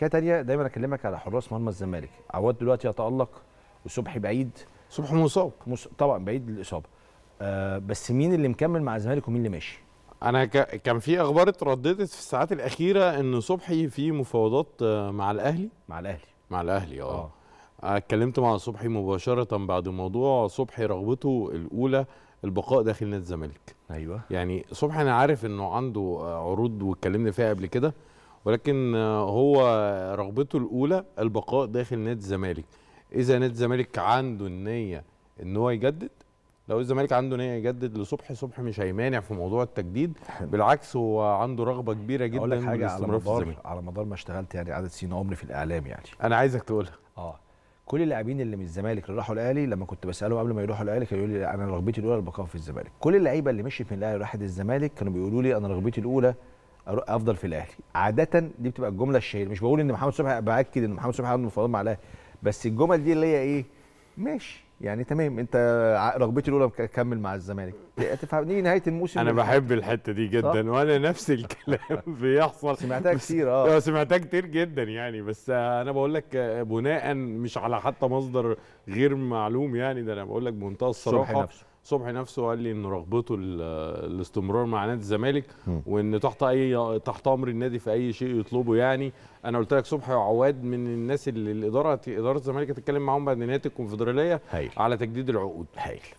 حكايه تانية دايما اكلمك على حراس مرمى الزمالك عواد دلوقتي يتالق وصبحي بعيد صبحي مصاب مص... طبعا بعيد الاصابه آه بس مين اللي مكمل مع الزمالك ومين اللي ماشي انا ك... كان في اخبار اترددت في الساعات الاخيره ان صبحي في مفاوضات آه، مع الاهلي مع الاهلي مع الاهلي آه. آه. اه اتكلمت مع صبحي مباشره بعد موضوع صبحي رغبته الاولى البقاء داخل نادي الزمالك ايوه يعني صبحي انا عارف انه عنده عروض واتكلمنا فيها قبل كده ولكن هو رغبته الاولى البقاء داخل نادي الزمالك اذا نادي الزمالك عنده النيه ان هو يجدد لو الزمالك عنده نيه يجدد لصبح صبح مش هيمانع في موضوع التجديد بالعكس هو عنده رغبه كبيره جدا أقول لك حاجة على مدار على مدار ما اشتغلت يعني عدد سنين عمري في الاعلام يعني انا عايزك تقولها اه كل اللاعبين اللي من الزمالك اللي راحوا الاهلي لما كنت بساله قبل ما يروحوا الاهلي كان يقول لي انا رغبتي الاولى البقاء في الزمالك كل اللعيبه اللي مشيت من الاهلي راحت الزمالك كانوا بيقولوا لي انا رغبتي الاولى افضل في الاهلي عاده دي بتبقى الجمله الشهيره مش بقول ان محمد صبحي باكد ان محمد صبحي عنده مفاوضات مع الاهلي بس الجمل دي اللي هي ايه ماشي يعني تمام انت رغبتي الاولى كمل مع الزمالك تفهمني نهايه الموسم انا بحب الحته دي جدا صح؟ وانا نفس الكلام بيحصل سمعتها كتير آه. اه سمعتها كتير جدا يعني بس انا بقول لك بناء مش على حتى مصدر غير معلوم يعني ده انا بقول لك بمنتهى الصراحه صبحي نفسه صبحي نفسه قال لي ان رغبته الاستمرار مع نادي الزمالك وان تحت اي تحت امر النادي في اي شيء يطلبه يعني انا قلت لك صبحي وعواد من الناس اللي الاداره اداره الزمالك هتتكلم معاهم بعد نهايه الكونفدراليه على تجديد العقود هايل